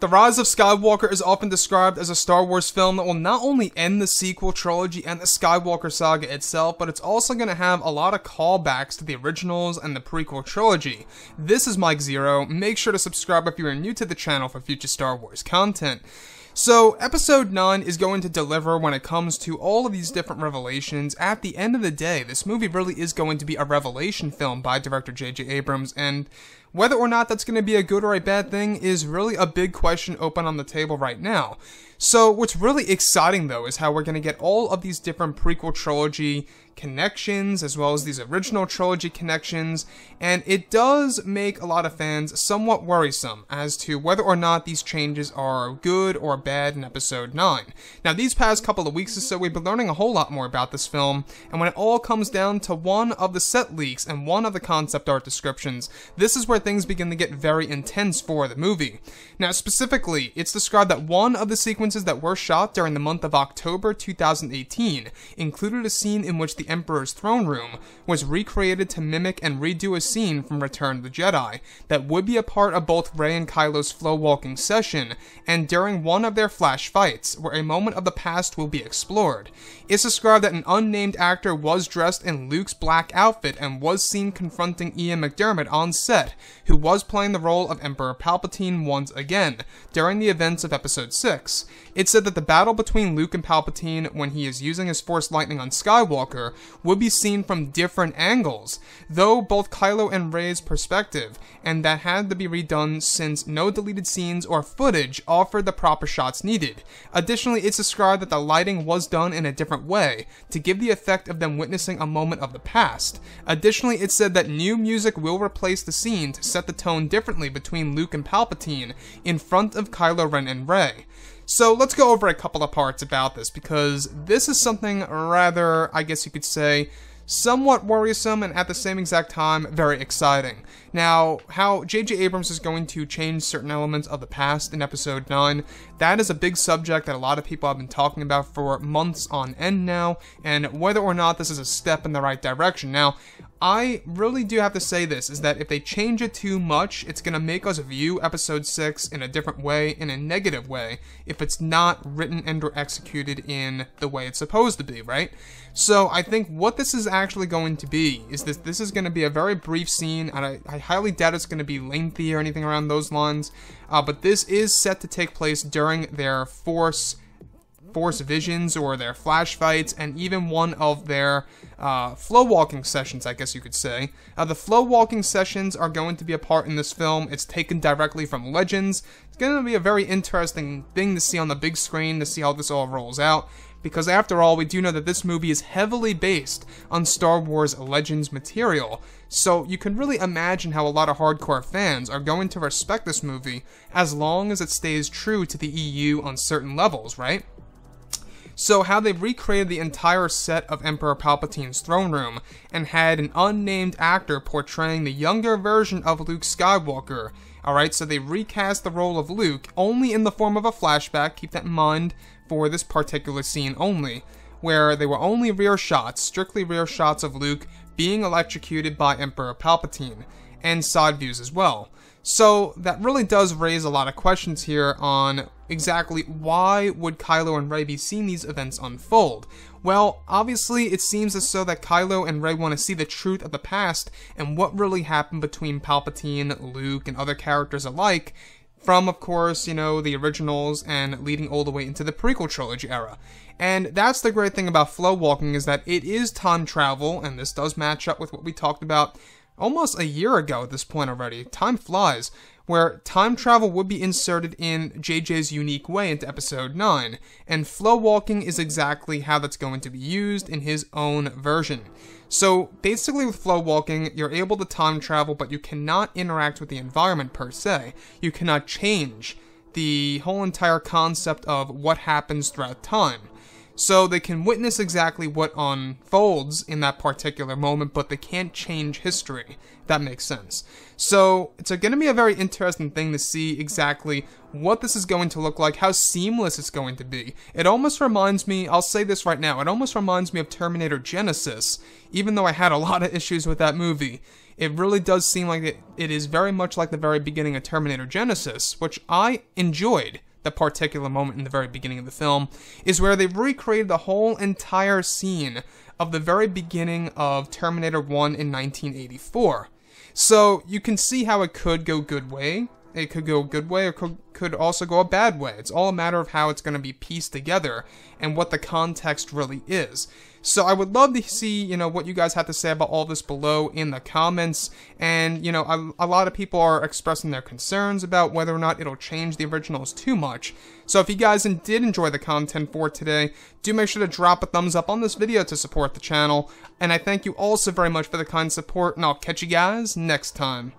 The Rise of Skywalker is often described as a Star Wars film that will not only end the sequel trilogy and the Skywalker saga itself, but it's also going to have a lot of callbacks to the originals and the prequel trilogy. This is Mike Zero, make sure to subscribe if you are new to the channel for future Star Wars content. So, episode 9 is going to deliver when it comes to all of these different revelations. At the end of the day, this movie really is going to be a revelation film by director J.J. Abrams, and whether or not that's going to be a good or a bad thing is really a big question open on the table right now. So what's really exciting though is how we're going to get all of these different prequel trilogy connections as well as these original trilogy connections and it does make a lot of fans somewhat worrisome as to whether or not these changes are good or bad in episode 9. Now these past couple of weeks or so we've been learning a whole lot more about this film and when it all comes down to one of the set leaks and one of the concept art descriptions this is where where things begin to get very intense for the movie. Now, specifically, it's described that one of the sequences that were shot during the month of October 2018 included a scene in which the Emperor's throne room was recreated to mimic and redo a scene from Return of the Jedi that would be a part of both Rey and Kylo's flow walking session and during one of their flash fights, where a moment of the past will be explored. It's described that an unnamed actor was dressed in Luke's black outfit and was seen confronting Ian McDermott on set, who was playing the role of Emperor Palpatine once again during the events of Episode 6. It said that the battle between Luke and Palpatine when he is using his Force Lightning on Skywalker would be seen from different angles, though both Kylo and Rey's perspective, and that had to be redone since no deleted scenes or footage offered the proper shots needed. Additionally, it's described that the lighting was done in a different way to give the effect of them witnessing a moment of the past. Additionally, it said that new music will replace the scenes set the tone differently between Luke and Palpatine in front of Kylo Ren and Rey. So let's go over a couple of parts about this, because this is something rather, I guess you could say, somewhat worrisome and at the same exact time very exciting. Now, how J.J. Abrams is going to change certain elements of the past in Episode 9, that is a big subject that a lot of people have been talking about for months on end now, and whether or not this is a step in the right direction. Now, I really do have to say this, is that if they change it too much, it's going to make us view episode 6 in a different way, in a negative way, if it's not written and or executed in the way it's supposed to be, right? So I think what this is actually going to be is that this is going to be a very brief scene, and I, I highly doubt it's going to be lengthy or anything around those lines, uh, but this is set to take place during their force Force Visions or their Flash Fights, and even one of their uh, Flow Walking sessions, I guess you could say. Uh, the Flow Walking sessions are going to be a part in this film. It's taken directly from Legends. It's going to be a very interesting thing to see on the big screen to see how this all rolls out. Because after all, we do know that this movie is heavily based on Star Wars Legends material, so you can really imagine how a lot of hardcore fans are going to respect this movie as long as it stays true to the EU on certain levels, right? So how they've recreated the entire set of Emperor Palpatine's throne room and had an unnamed actor portraying the younger version of Luke Skywalker. Alright, so they recast the role of Luke only in the form of a flashback, keep that in mind for this particular scene only, where they were only rear shots, strictly rear shots of Luke being electrocuted by Emperor Palpatine, and side views as well. So that really does raise a lot of questions here on exactly why would Kylo and Rey be seeing these events unfold? Well, obviously it seems as though that Kylo and Rey want to see the truth of the past and what really happened between Palpatine, Luke, and other characters alike from, of course, you know, the originals and leading all the way into the prequel trilogy era. And that's the great thing about flow walking is that it is time travel, and this does match up with what we talked about almost a year ago at this point already. Time flies. Where time travel would be inserted in JJ's unique way into episode 9, and flow walking is exactly how that's going to be used in his own version. So basically with flow walking, you're able to time travel, but you cannot interact with the environment per se. You cannot change the whole entire concept of what happens throughout time so they can witness exactly what unfolds in that particular moment, but they can't change history, that makes sense. So it's going to be a very interesting thing to see exactly what this is going to look like, how seamless it's going to be. It almost reminds me, I'll say this right now, it almost reminds me of Terminator Genesis, even though I had a lot of issues with that movie. It really does seem like it, it is very much like the very beginning of Terminator Genesis, which I enjoyed that particular moment in the very beginning of the film, is where they've recreated the whole entire scene of the very beginning of Terminator 1 in 1984. So you can see how it could go good way, it could go a good way or could, could also go a bad way. It's all a matter of how it's going to be pieced together and what the context really is. So I would love to see, you know, what you guys have to say about all this below in the comments. And, you know, a, a, lot of people are expressing their concerns about whether or not it'll change the originals too much. So if you guys did enjoy the content for today, do make sure to drop a thumbs up on this video to support the channel. And I thank you also very much for the kind support, and I'll catch you guys next time.